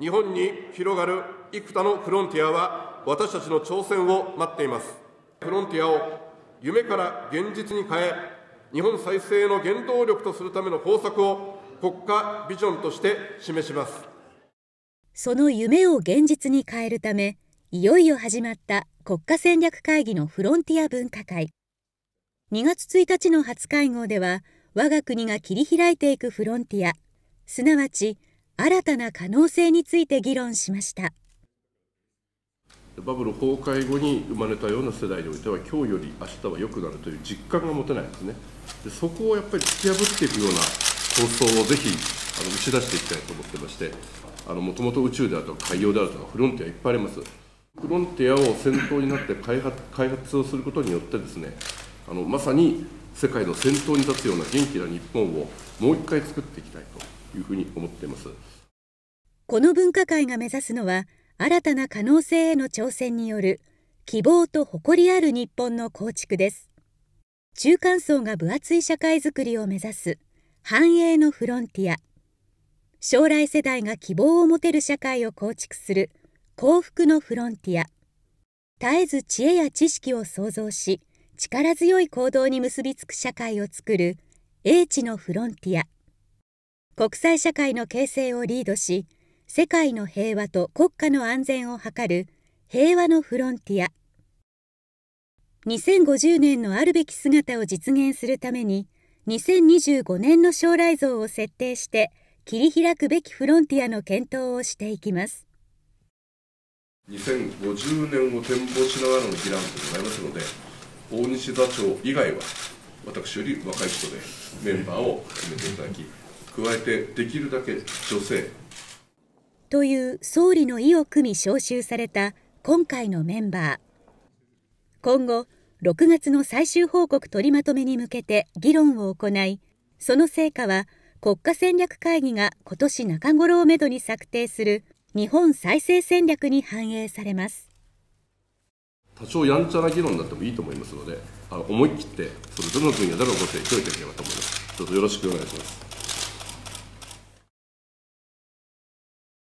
日本に広がる幾多のフロンティアは私たちの挑戦を待っていますフロンティアを夢から現実に変え日本再生の原動力とするための方策を国家ビジョンとして示しますその夢を現実に変えるためいよいよ始まった国家戦略会議のフロンティア分科会2月1日の初会合では我が国が切り開いていくフロンティアすなわち新たな可能性について議論しましたバブル崩壊後に生まれたような世代においては今日より明日は良くなるという実感が持てないですねでそこをやっぱり突き破っていくような構想をぜひあの打ち出していきたいと思ってましてもともと宇宙であるとか海洋であるとかフロンティアいっぱいありますフロンティアを先頭になって開発開発をすることによってですねあのまさに世界の先頭に立つような元気な日本をもう一回作っていきたいというふうに思っていますこの分科会が目指すのは新たな可能性への挑戦による希望と誇りある日本の構築です中間層が分厚い社会づくりを目指す繁栄のフロンティア将来世代が希望を持てる社会を構築する幸福のフロンティア絶えず知恵や知識を創造し力強い行動に結びつく社会をつくる英知のフロンティア国際社会の形成をリードし世界の平和と国家の安全を図る平和のフロンティア2050年のあるべき姿を実現するために2025年の将来像を設定して切り開くべきフロンティアの検討をしていきます2050年を展望しながらの議論でございますので大西座長以外は私より若い人でメンバーを決めていただき加えてできるだけ女性という総理の意を組み招集された今回のメンバー今後6月の最終報告取りまとめに向けて議論を行いその成果は国家戦略会議が今年中頃をめどに策定する日本再生戦略に反映されます多少やんちゃな議論になってもいいと思いますのであ思い切ってそれぞれの分野でのご提供いただければと思いますどうぞよろしくお願いします